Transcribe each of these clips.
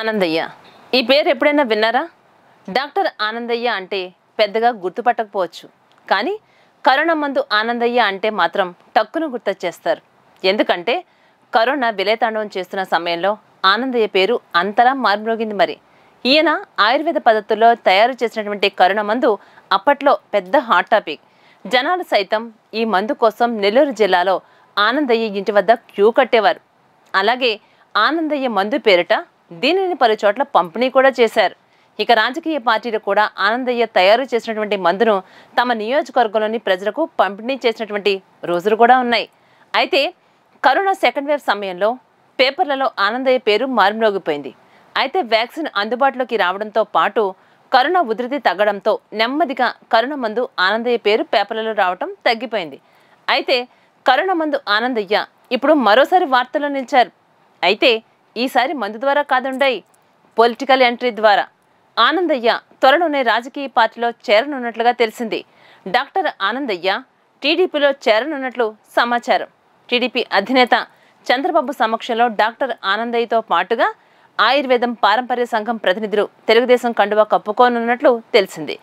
ఆనందయ్య ఈ పేరు ఎప్పుడైనా విన్నారా డాక్టర్ ఆనందయ్య అంటే పెద్దగా గుర్తుపట్టకపోవచ్చు కానీ కరోనా మందు ఆనందయ్య అంటే మాత్రం టక్కును గుర్తొచ్చేస్తారు ఎందుకంటే కరోనా విలేతాండవం చేస్తున్న సమయంలో ఆనందయ్య పేరు అంతలా మార్మోగింది మరి ఈయన ఆయుర్వేద పద్ధతుల్లో తయారు చేసినటువంటి కరోనా మందు అప్పట్లో పెద్ద హాట్ టాపిక్ జనాలు సైతం ఈ మందు కోసం నెల్లూరు జిల్లాలో ఆనందయ్య ఇంటి వద్ద క్యూ కట్టేవారు అలాగే ఆనందయ్య మందు పేరిట దీనిని పలుచోట్ల పంపిణీ కూడా చేశారు ఇక రాజకీయ పార్టీలు కూడా ఆనందయ్య తయారు చేసినటువంటి మందును తమ నియోజకవర్గంలోని ప్రజలకు పంపిణీ చేసినటువంటి రోజులు కూడా ఉన్నాయి అయితే కరోనా సెకండ్ వేవ్ సమయంలో పేపర్లలో ఆనందయ్య పేరు మారుమ్రోగిపోయింది అయితే వ్యాక్సిన్ అందుబాటులోకి రావడంతో పాటు కరోనా ఉధృతి తగ్గడంతో నెమ్మదిగా కరోనా మందు ఆనందయ్య పేరు పేపర్లలో రావడం తగ్గిపోయింది అయితే కరోనా మందు ఆనందయ్య ఇప్పుడు మరోసారి వార్తల్లో నిలిచారు అయితే ఈసారి మందు ద్వారా కాదుండయి పొలిటికల్ ఎంట్రీ ద్వారా ఆనందయ్య త్వరలోనే రాజకీయ పార్టీలో చేరనున్నట్లుగా తెలిసింది డాక్టర్ ఆనందయ్య టీడీపీలో చేరనున్నట్లు సమాచారం టీడీపీ అధినేత చంద్రబాబు సమక్షంలో డాక్టర్ ఆనందయ్యతో పాటుగా ఆయుర్వేదం పారంపర్య సంఘం ప్రతినిధులు తెలుగుదేశం కండువా కప్పుకోనున్నట్లు తెలిసింది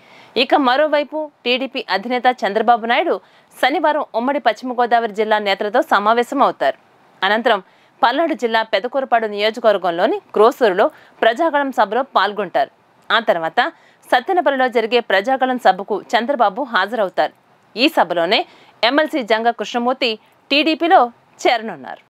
ఇక మరోవైపు టీడీపీ అధినేత చంద్రబాబు నాయుడు శనివారం ఉమ్మడి పశ్చిమ గోదావరి జిల్లా నేతలతో సమావేశమవుతారు అనంతరం పల్నాడు జిల్లా పెదకూరపాడు నియోజకవర్గంలోని క్రోసూరులో ప్రజాగళం సభలో పాల్గొంటారు ఆ తర్వాత సత్యనపల్లిలో జరిగే ప్రజాగళం సభకు చంద్రబాబు హాజరవుతారు ఈ సభలోనే ఎమ్మెల్సీ జంగ కృష్ణమూర్తి టీడీపీలో చేరనున్నారు